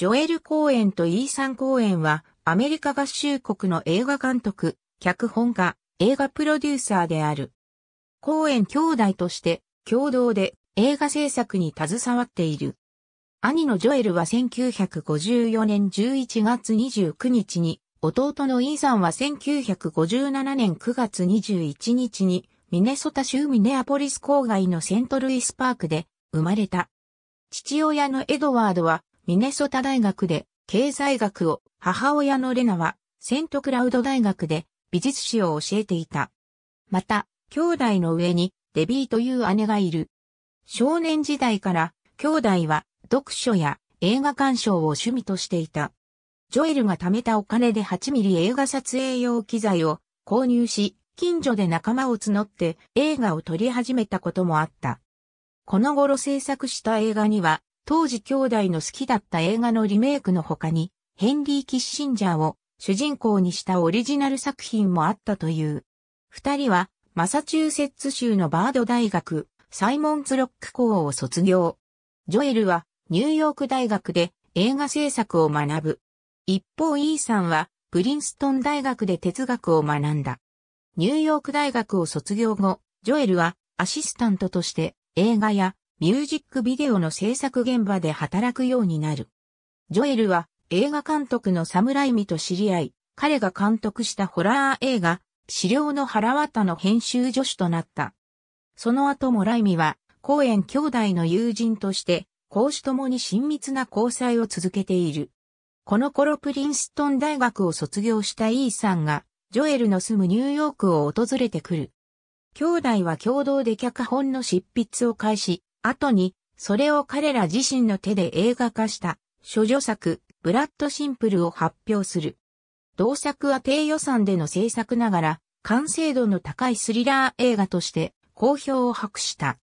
ジョエル・公演とイーサン・公演は、アメリカ合衆国の映画監督、脚本家、映画プロデューサーである。公演兄弟として、共同で映画制作に携わっている。兄のジョエルは1954年11月29日に、弟のイーサンは1957年9月21日に、ミネソタ州ミネアポリス郊外のセントルイスパークで生まれた。父親のエドワードはミネソタ大学で経済学を、母親のレナはセントクラウド大学で美術史を教えていた。また、兄弟の上にデビーという姉がいる。少年時代から兄弟は読書や映画鑑賞を趣味としていた。ジョエルが貯めたお金で8ミリ映画撮影用機材を購入し、近所で仲間を募って映画を撮り始めたこともあった。この頃制作した映画には当時兄弟の好きだった映画のリメイクの他に、ヘンリー・キッシンジャーを主人公にしたオリジナル作品もあったという。二人は、マサチューセッツ州のバード大学、サイモンズロック校を卒業。ジョエルは、ニューヨーク大学で映画制作を学ぶ。一方、イーさんは、プリンストン大学で哲学を学んだ。ニューヨーク大学を卒業後、ジョエルはアシスタントとして映画やミュージックビデオの制作現場で働くようになる。ジョエルは映画監督のサムライミと知り合い、彼が監督したホラー映画、資料の腹渡の編集助手となった。その後もライミは、コーエン兄弟の友人として、公私ともに親密な交際を続けている。この頃プリンストン大学を卒業した E さんが、ジョエルの住むニューヨークを訪れてくる。兄弟は共同で脚本の執筆を開始、後に、それを彼ら自身の手で映画化した、処女作、ブラッドシンプルを発表する。同作は低予算での制作ながら、完成度の高いスリラー映画として、好評を博した。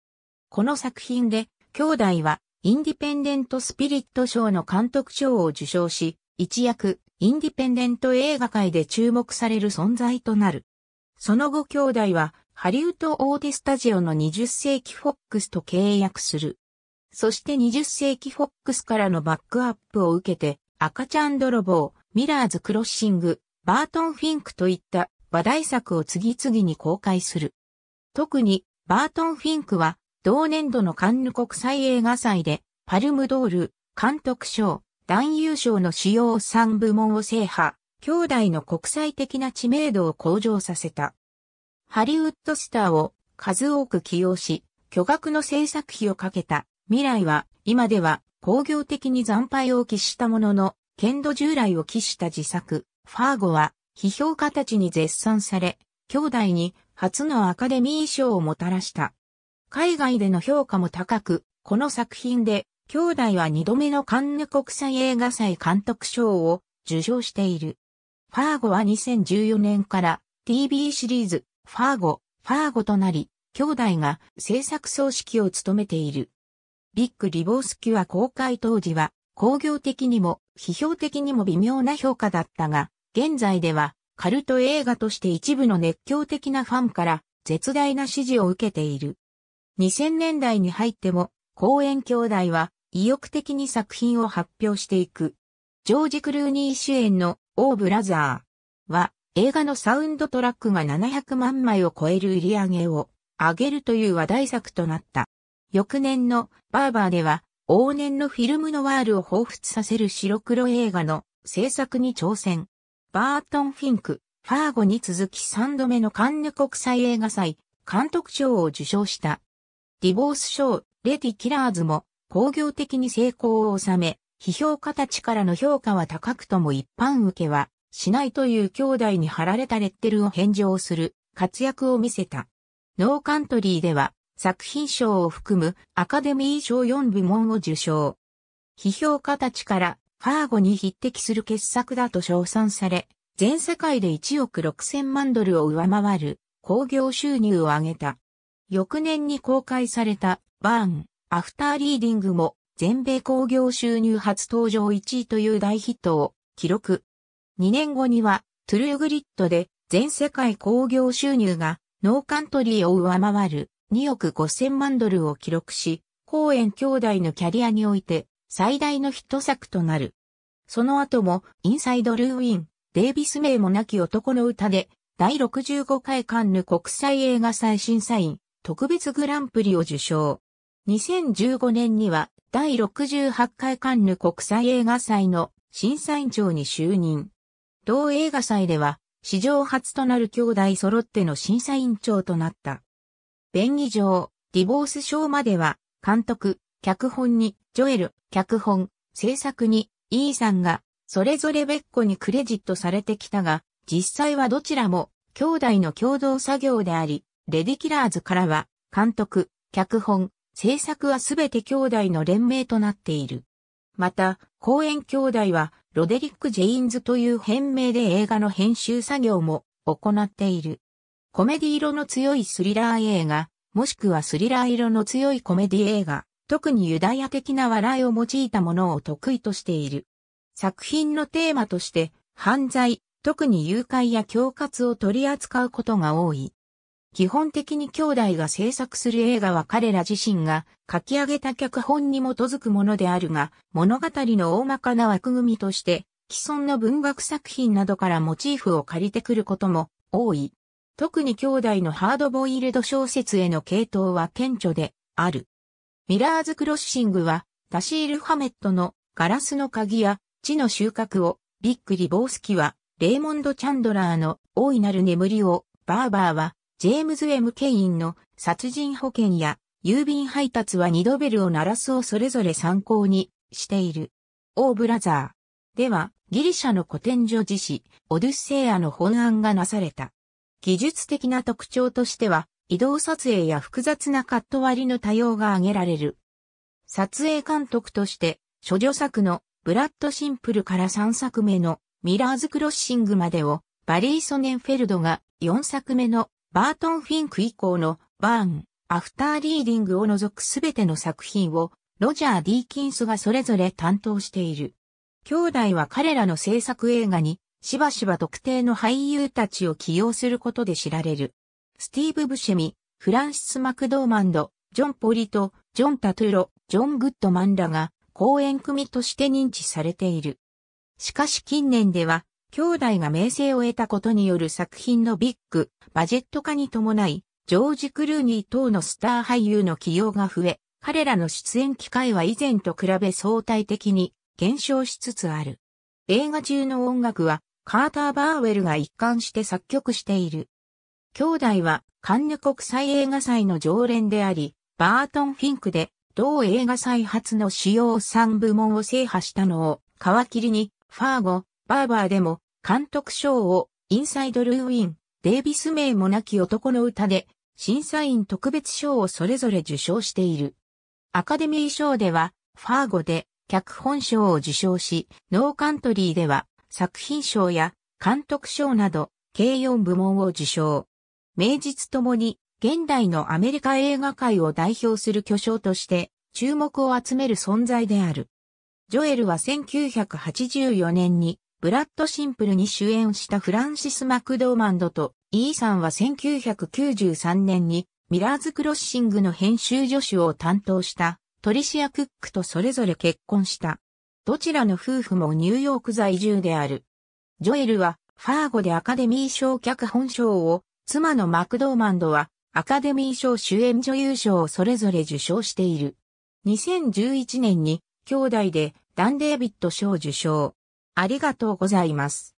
この作品で、兄弟は、インディペンデント・スピリット賞の監督賞を受賞し、一躍、インディペンデント映画界で注目される存在となる。その後兄弟は、ハリウッドオーディスタジオの20世紀フォックスと契約する。そして20世紀フォックスからのバックアップを受けて、赤ちゃん泥棒、ミラーズクロッシング、バートン・フィンクといった話題作を次々に公開する。特に、バートン・フィンクは、同年度のカンヌ国際映画祭で、パルムドール、監督賞、男優賞の主要3部門を制覇、兄弟の国際的な知名度を向上させた。ハリウッドスターを数多く起用し、巨額の制作費をかけた未来は今では工業的に惨敗を喫したものの、剣道従来を喫した自作、ファーゴは批評家たちに絶賛され、兄弟に初のアカデミー賞をもたらした。海外での評価も高く、この作品で兄弟は2度目のカンヌ国際映画祭監督賞を受賞している。ファーゴは2014年から TV シリーズファーゴ、ファーゴとなり、兄弟が制作総指揮を務めている。ビッグ・リボースキュア公開当時は、工業的にも批評的にも微妙な評価だったが、現在ではカルト映画として一部の熱狂的なファンから絶大な支持を受けている。2000年代に入っても、公演兄弟は意欲的に作品を発表していく。ジョージ・クルーニー主演のオー・ブラザーは映画のサウンドトラックが700万枚を超える売り上げを上げるという話題作となった。翌年のバーバーでは、往年のフィルムノワールを彷彿させる白黒映画の制作に挑戦。バートン・フィンク、ファーゴに続き3度目のカンヌ国際映画祭、監督賞を受賞した。ディボース賞、レディ・キラーズも工業的に成功を収め、批評家たちからの評価は高くとも一般受けはしないという兄弟に貼られたレッテルを返上する活躍を見せた。ノーカントリーでは作品賞を含むアカデミー賞4部門を受賞。批評家たちからファーゴに匹敵する傑作だと称賛され、全世界で1億6000万ドルを上回る興行収入を上げた。翌年に公開されたバーン、アフターリーディングも全米興行収入初登場1位という大ヒットを記録。2年後には、トゥルーグリッドで全世界興行収入がノーカントリーを上回る2億5000万ドルを記録し、公演兄弟のキャリアにおいて最大のヒット作となる。その後も、インサイドルーウィン、デイビス名もなき男の歌で、第65回カンヌ国際映画祭審査員、特別グランプリを受賞。2015年には、第68回カンヌ国際映画祭の審査員長に就任。同映画祭では、史上初となる兄弟揃っての審査員長となった。便宜上、ディボース賞までは、監督、脚本に、ジョエル、脚本、制作に、イーさんが、それぞれ別個にクレジットされてきたが、実際はどちらも、兄弟の共同作業であり、レディキラーズからは、監督、脚本、制作はすべて兄弟の連名となっている。また、公演兄弟は、ロデリック・ジェインズという変名で映画の編集作業も行っている。コメディ色の強いスリラー映画、もしくはスリラー色の強いコメディ映画、特にユダヤ的な笑いを用いたものを得意としている。作品のテーマとして、犯罪、特に誘拐や恐喝を取り扱うことが多い。基本的に兄弟が制作する映画は彼ら自身が書き上げた脚本に基づくものであるが、物語の大まかな枠組みとして、既存の文学作品などからモチーフを借りてくることも多い。特に兄弟のハードボイルド小説への系統は顕著である。ミラーズ・クロッシングは、タシール・ハメットのガラスの鍵や地の収穫を、ビック・リボースキは、レイモンド・チャンドラーの大いなる眠りを、バーバーは、ジェームズ・エム・ケインの殺人保険や郵便配達は二度ベルを鳴らすをそれぞれ参考にしている。オーブラザー。では、ギリシャの古典女子史、オデュッセイアの本案がなされた。技術的な特徴としては、移動撮影や複雑なカット割りの多様が挙げられる。撮影監督として、諸女作のブラッドシンプルから3作目のミラーズクロッシングまでをバリー・ソネンフェルドが4作目のバートン・フィンク以降のバーン、アフターリーディングを除くすべての作品をロジャー・ディーキンスがそれぞれ担当している。兄弟は彼らの制作映画にしばしば特定の俳優たちを起用することで知られる。スティーブ・ブシェミ、フランシス・マクドーマンド、ジョン・ポリト、ジョン・タトゥーロ、ジョン・グッドマンらが公演組として認知されている。しかし近年では、兄弟が名声を得たことによる作品のビッグ、バジェット化に伴い、ジョージ・クルーニー等のスター俳優の起用が増え、彼らの出演機会は以前と比べ相対的に減少しつつある。映画中の音楽は、カーター・バーウェルが一貫して作曲している。兄弟は、カンヌ国際映画祭の常連であり、バートン・フィンクで、同映画祭初の主要3部門を制覇したのを、皮切りに、ファーゴ、バーバーでも、監督賞を、インサイド・ルーウィン、デイビス名もなき男の歌で、審査員特別賞をそれぞれ受賞している。アカデミー賞では、ファーゴで脚本賞を受賞し、ノーカントリーでは作品賞や監督賞など、計4部門を受賞。名実ともに、現代のアメリカ映画界を代表する巨匠として、注目を集める存在である。ジョエルは1984年にブラッドシンプルに主演したフランシス・マクドーマンドと、イーさんは1993年に、ミラーズ・クロッシングの編集助手を担当した、トリシア・クックとそれぞれ結婚した。どちらの夫婦もニューヨーク在住である。ジョエルは、ファーゴでアカデミー賞脚本賞を、妻のマクドーマンドは、アカデミー賞主演女優賞をそれぞれ受賞している。2011年に、兄弟でダン・デービッド賞受賞。ありがとうございます。